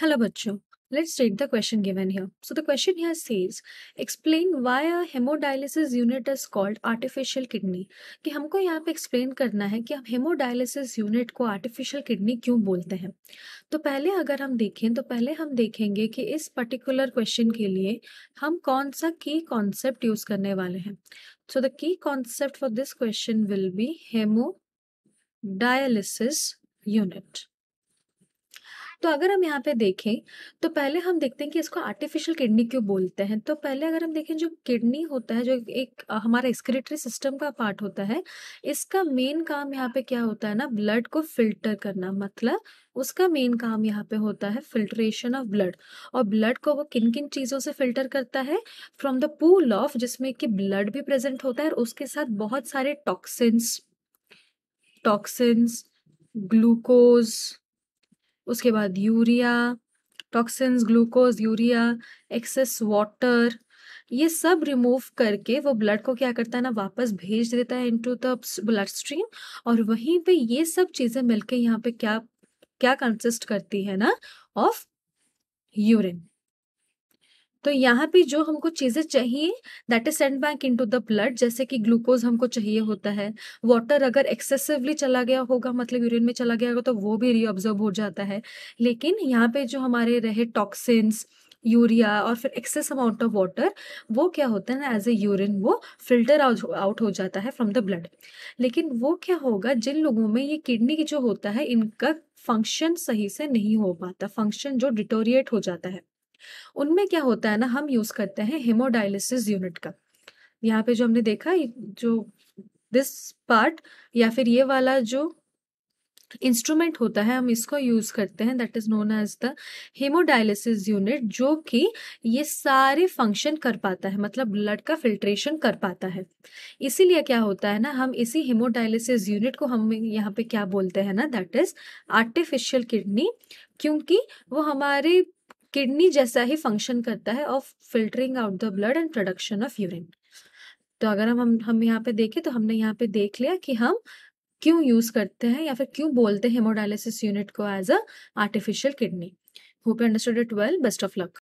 hello बच्चो let's take the question given here so the question here says explain why a hemodialysis unit is called artificial kidney कि हमको यहाँ पे explain करना है कि हम हेमोडायलिसिस यूनिट को आर्टिफिशियल किडनी क्यों बोलते हैं तो पहले अगर हम देखें तो पहले हम देखेंगे कि इस पर्टिकुलर क्वेश्चन के लिए हम कौन सा की कॉन्सेप्ट यूज करने वाले हैं so the key concept for this question will be hemodialysis unit तो अगर हम यहाँ पे देखें तो पहले हम देखते हैं कि इसको आर्टिफिशियल किडनी क्यों बोलते हैं तो पहले अगर हम देखें जो किडनी होता है जो एक हमारा एक्सक्रेटरी सिस्टम का पार्ट होता है इसका मेन काम यहाँ पे क्या होता है ना ब्लड को फिल्टर करना मतलब उसका मेन काम यहाँ पे होता है फिल्ट्रेशन ऑफ ब्लड और ब्लड को वो किन किन चीज़ों से फिल्टर करता है फ्रॉम द पूल ऑफ जिसमें कि ब्लड भी प्रेजेंट होता है और उसके साथ बहुत सारे टॉक्सिन्स टॉक्सिन्स ग्लूकोज उसके बाद urea toxins glucose urea excess water ये सब रिमूव करके वो ब्लड को क्या करता है ना वापस भेज देता है इनटू द ब्लड स्ट्रीम और वहीं पे ये सब चीज़ें मिलके यहाँ पे क्या क्या कंसिस्ट करती है ना ऑफ यूरिन तो यहाँ पे जो हमको चीज़ें चाहिए that is send back into the blood जैसे कि ग्लूकोज हमको चाहिए होता है वाटर अगर एक्सेसिवली चला गया होगा मतलब यूरिन में चला गया होगा तो वो भी रीऑब्जर्व हो जाता है लेकिन यहाँ पे जो हमारे रहे टॉक्सिन्स यूरिया और फिर एक्सेस अमाउंट ऑफ वाटर वो क्या होता है ना एज ए यूरिन वो फिल्टर आउट हो जाता है फ्रॉम द ब्लड लेकिन वो क्या होगा जिन लोगों में ये किडनी की जो होता है इनका फंक्शन सही से नहीं हो पाता फंक्शन जो डिटोरिएट हो जाता है उनमें क्या होता है ना हम यूज़ करते हैं हेमोडायलिसिस यूनिट का यहाँ पे जो हमने देखा जो दिस पार्ट या फिर ये वाला जो इंस्ट्रूमेंट होता है हम इसको यूज करते हैं that is known as the hemodialysis unit जो कि ये सारे फंक्शन कर पाता है मतलब ब्लड का फिल्ट्रेशन कर पाता है इसीलिए क्या होता है ना हम इसी हेमोडायलिसिस यूनिट को हम यहाँ पे क्या बोलते हैं ना दैट इज आर्टिफिशियल किडनी क्योंकि वो हमारे किडनी जैसा ही फंक्शन करता है of filtering out the blood and production of urine तो अगर हम हम यहाँ पे देखें तो हमने यहाँ पे देख लिया कि हम क्यों यूज करते हैं या फिर क्यों बोलते हैं हेमोडायलिसिस यूनिट को as a artificial kidney hope you understood it well best of luck